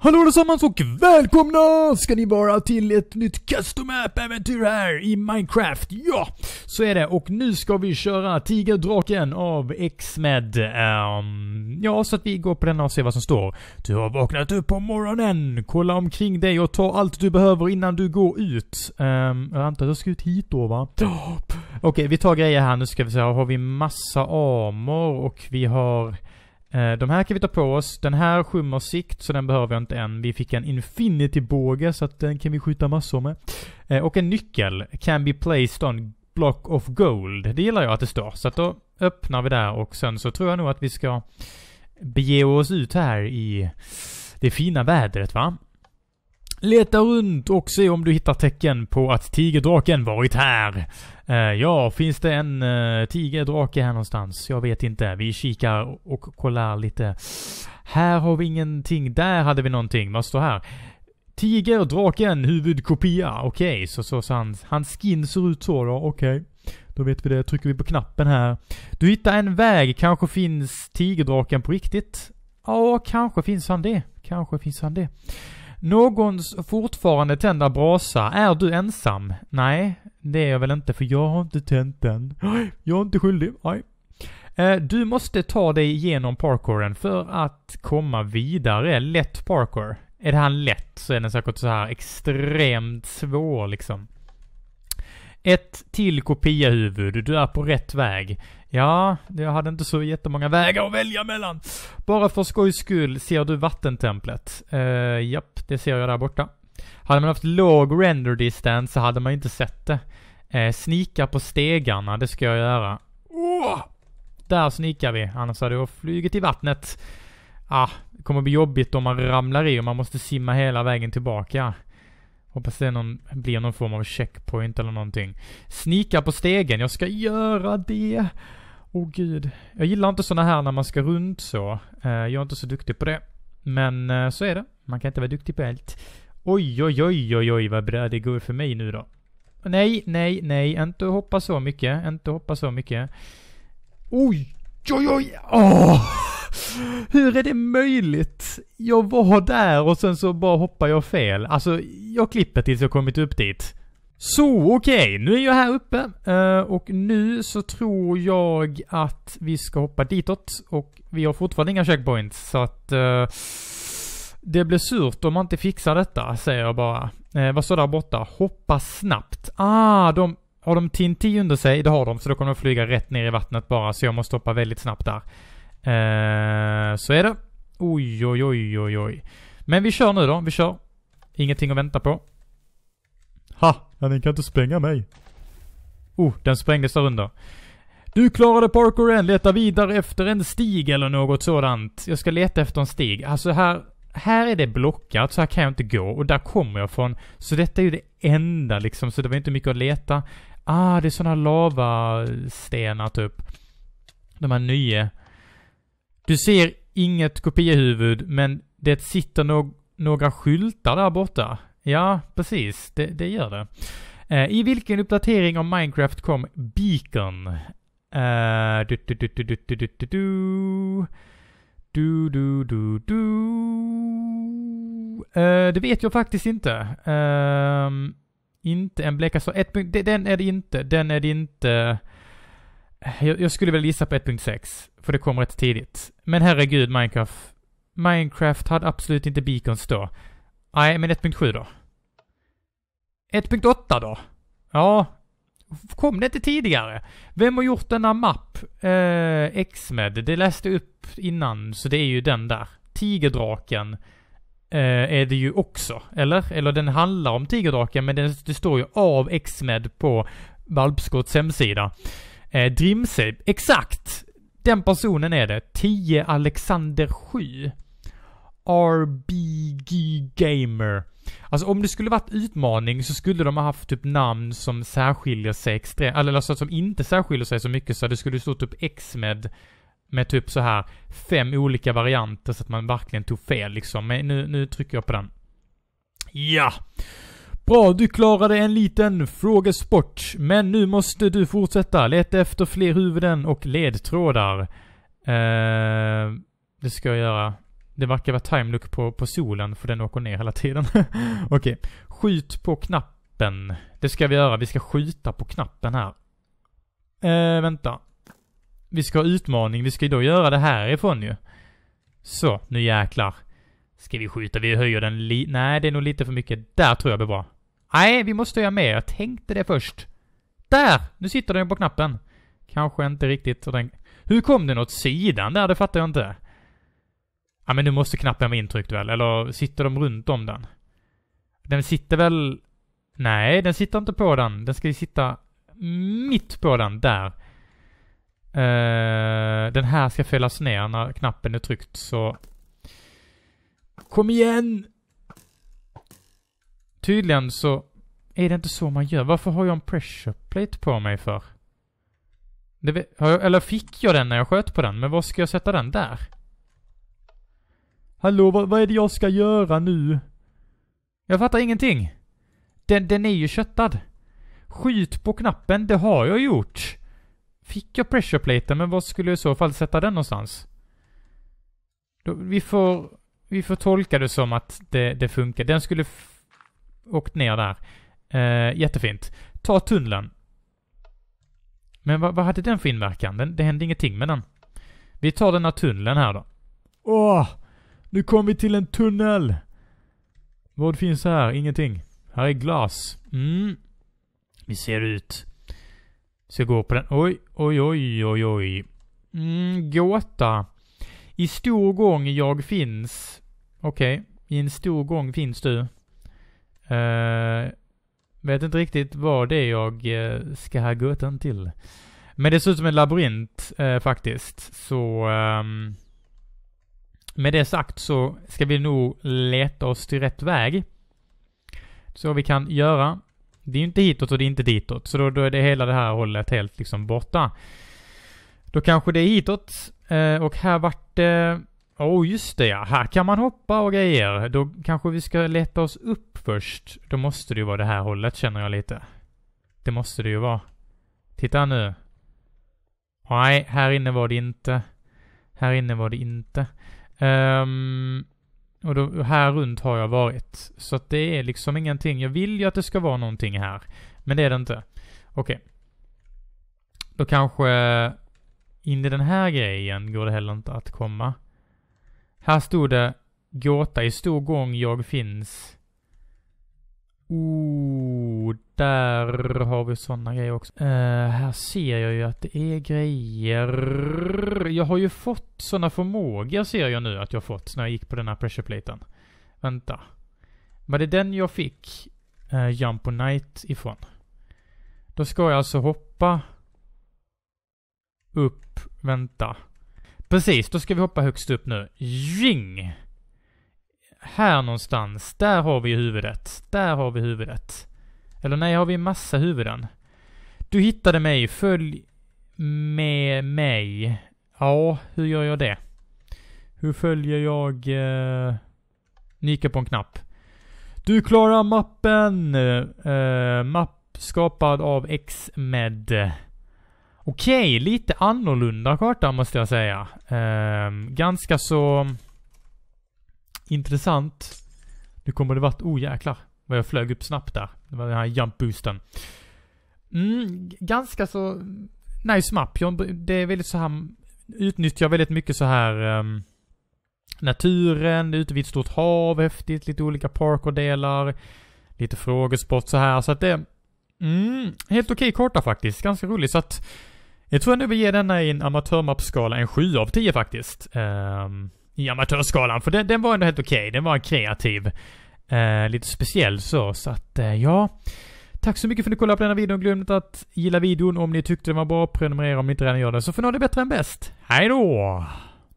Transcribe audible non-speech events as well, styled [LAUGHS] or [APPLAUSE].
Hallå allesammans och välkomna ska ni vara till ett nytt Custom App-äventyr här i Minecraft. Ja, så är det. Och nu ska vi köra Tigerdraken av Xmed. Um, ja, så att vi går på den och ser vad som står. Du har vaknat upp på morgonen. Kolla omkring dig och ta allt du behöver innan du går ut. Um, jag antar att jag ska ut hit då va? Okej, okay, vi tar grejer här. Nu ska vi se. här Har vi massa Amor och vi har... Eh, de här kan vi ta på oss. Den här skymmer sikt, så den behöver jag inte än. Vi fick en infinity-båge, så att den kan vi skjuta massor med. Eh, och en nyckel. Can be placed on block of gold. Det gillar jag att det står. Så att då öppnar vi där och sen så tror jag nog att vi ska bege oss ut här i det fina vädret, va? Leta runt och se om du hittar tecken på att tigerdraken varit här. Uh, ja, finns det en uh, tigerdrake här någonstans? Jag vet inte. Vi kikar och kollar lite. Här har vi ingenting. Där hade vi någonting. Vad står här? Tigerdraken huvudkopia. Okej, okay, så, så, så hans, hans skin ser ut så då. Okej. Okay. Då vet vi det. Trycker vi på knappen här. Du hittar en väg. Kanske finns tigerdraken på riktigt? Ja, kanske finns han det. Kanske finns han det. Någons fortfarande tända brasa. Är du ensam? Nej, det är jag väl inte för jag har inte tänt den. Jag är inte skyldig. Nej. Eh, du måste ta dig igenom parkouren för att komma vidare. Lätt parkour. Är det här lätt så är den säkert så här extremt svår liksom. Ett till kopiahuvud. Du är på rätt väg. Ja, jag hade inte så jättemånga vägar att välja mellan. Bara för skojs skull ser du vattentemplet. Uh, japp, det ser jag där borta. Hade man haft låg render distance så hade man inte sett det. Uh, snika på stegarna, det ska jag göra. Oh! Där snikar vi, annars hade jag flugit i vattnet. Ah, det kommer bli jobbigt om man ramlar i och man måste simma hela vägen tillbaka. Hoppas det någon, blir någon form av checkpoint eller någonting. Snika på stegen, jag ska göra det! Åh oh, gud. Jag gillar inte sådana här när man ska runt så. Eh, jag är inte så duktig på det. Men eh, så är det. Man kan inte vara duktig på allt. Oj, oj, oj, oj, oj vad bra det går för mig nu då. Nej, nej, nej. Inte hoppa så mycket. Inte hoppa så mycket. Oj, oj, oj! Åh! Oh! Hur är det möjligt? Jag var där och sen så bara hoppar jag fel. Alltså, jag klipper tills jag kommit upp dit. Så okej, okay, nu är jag här uppe eh, och nu så tror jag att vi ska hoppa ditåt och vi har fortfarande inga checkpoints så att eh, det blir surt om man inte fixar detta, säger jag bara. Eh, vad står där borta? Hoppa snabbt. Ah, de, har de Tinti under sig? Det har de, så då kommer de flyga rätt ner i vattnet bara, så jag måste hoppa väldigt snabbt där. Eh, så är det. Oj, oj, oj, oj, oj. Men vi kör nu då. Vi kör. Ingenting att vänta på. Ha! Ja, ni kan inte spränga mig. Oh, den sprängdes där under. Du klarade parkouren. Leta vidare efter en stig eller något sådant. Jag ska leta efter en stig. Alltså här... Här är det blockat, så här kan jag inte gå och där kommer jag från. Så detta är ju det enda liksom, så det var inte mycket att leta. Ah, det är sådana lavastenar typ. De här nya. Du ser inget kopiehuvud, men det sitter no några skyltar där borta. Ja, precis. Det, det gör det. Eh, I vilken uppdatering av Minecraft kom Beacon? Eh, du, du, du, du, du, du, du, du. Du, du, du, du. Eh, det vet jag faktiskt inte. Ehm, inte en bläcka så. Ett, den är det inte. Den är det inte. Jag, jag skulle väl gissa på 1.6, för det kom rätt tidigt. Men herregud, Minecraft. Minecraft hade absolut inte beacons då. Nej, men 1.7 då. 1.8 då? Ja. Kom det inte tidigare? Vem har gjort denna mapp? Eh, med Det läste jag upp innan, så det är ju den där. Tigerdraken eh, är det ju också, eller? Eller den handlar om tigerdraken, men det, det står ju av X-Med på Valpskotts hemsida. Eh, Drimse, exakt! Den personen är det. 10 Alexander 7. RBG Gamer. Alltså om det skulle varit utmaning så skulle de ha haft typ namn som särskiljer sig extremt, eller alltså som inte särskiljer sig så mycket så det skulle stå typ X-med med typ så här fem olika varianter så att man verkligen tog fel liksom. Men nu, nu trycker jag på den. Ja! Bra, du klarade en liten frågesport. Men nu måste du fortsätta. Leta efter fler huvuden och ledtrådar. Eh, det ska jag göra. Det verkar vara time på, på solen, för den åker ner hela tiden. [LAUGHS] Mm. Okej. Okay. Skjut på knappen. Det ska vi göra. Vi ska skjuta på knappen här. Eh, vänta. Vi ska ha utmaning. Vi ska ju då göra det härifrån ju. Så, nu jäklar. Ska vi skjuta? Vi höjer den li... Nej, det är nog lite för mycket. Där tror jag det blir bra. Nej, vi måste göra mer. Jag tänkte det först. Där! Nu sitter den på knappen. Kanske inte riktigt så den... Hur kom den åt sidan där? Det fattar jag inte. Ja, men nu måste knappen vara intryckt väl? Eller sitter de runt om den? Den sitter väl... Nej, den sitter inte på den. Den ska ju sitta mitt på den, där. Uh, den här ska fällas ner när knappen är tryckt, så... Kom igen! tydligen så är det inte så man gör. Varför har jag en pressure plate på mig för? Vet, jag, eller fick jag den när jag sköt på den? Men var ska jag sätta den där? Hallå, vad, vad är det jag ska göra nu? Jag fattar ingenting. Den, den är ju köttad. Skjut på knappen, det har jag gjort. Fick jag pressureplaten, men var skulle jag i så fall sätta den någonstans? Då, vi får... Vi får tolka det som att det, det funkar. Den skulle åkt ner där. Eh, jättefint. Ta tunneln. Men vad, vad hade den för inverkan? Den, det hände ingenting med den. Vi tar den här tunneln här då. Åh! nu kom vi till en tunnel! Vad finns här? Ingenting. Här är glas. Mm. Vi ser ut. Så jag går på den. Oj, oj, oj, oj, oj. Mm, gåta. I stor gång jag finns. Okej. Okay. I en stor gång finns du. Uh, vet inte riktigt vad det är jag uh, ska ha gåtan till. Men det ser ut som en labyrint uh, faktiskt. Så um, med det sagt så ska vi nog leta oss till rätt väg. Så vi kan göra. Det är ju inte hitåt och det är inte ditåt. Så då, då är det hela det här hållet helt liksom borta. Då kanske det är hitåt. och här vart det Åh, oh, just det ja. Här kan man hoppa och grejer. Då kanske vi ska leta oss upp först. Då måste det ju vara det här hållet, känner jag lite. Det måste det ju vara. Titta nu. Nej, här inne var det inte. Här inne var det inte. Um, och då, här runt har jag varit. Så att det är liksom ingenting. Jag vill ju att det ska vara någonting här. Men det är det inte. Okej. Okay. Då kanske in i den här grejen går det heller inte att komma. Här stod det Gåta i stor gång jag finns. Oh, där har vi sådana grejer också. Uh, här ser jag ju att det är grejer. Jag har ju fått sådana förmågor ser jag nu att jag fått när jag gick på den här pressureplaten. Vänta. Men det är den jag fick uh, Jump och Night ifrån. Då ska jag alltså hoppa upp, vänta. Precis, då ska vi hoppa högst upp nu. Jing! Här någonstans, där har vi huvudet. Där har vi huvudet. Eller nej, har vi massa huvuden? Du hittade mig, följ med mig. Ja, hur gör jag det? Hur följer jag... Eh, Nyka på en knapp. Du klarar mappen! Eh, mapp skapad av Xmed. Okej, okay, lite annorlunda karta måste jag säga. Ehm, ganska så intressant. Nu kommer det vart... Oh jäklar. Vad jag flög upp snabbt där. Det var den här jump boosten. Mm, ganska så nice mapp. det är väldigt så här... Utnyttjar väldigt mycket så här... Um, naturen, ute vid ett stort hav, häftigt, lite olika parkour-delar. Lite frågesport så här. Så att det... Mm, helt okej okay karta faktiskt. Ganska rolig. Så att jag tror ändå vi ger denna i en amatörmappskala en 7 av 10 faktiskt. Um, I amatörskalan, för den, den var ändå helt okej. Okay. Den var kreativ. Uh, lite speciell så, så att uh, ja. Tack så mycket för att ni kollade på denna videon. Glöm inte att gilla videon om ni tyckte den var bra. Prenumerera om ni inte redan gör det, så får ni ha det bättre än bäst. Hej då!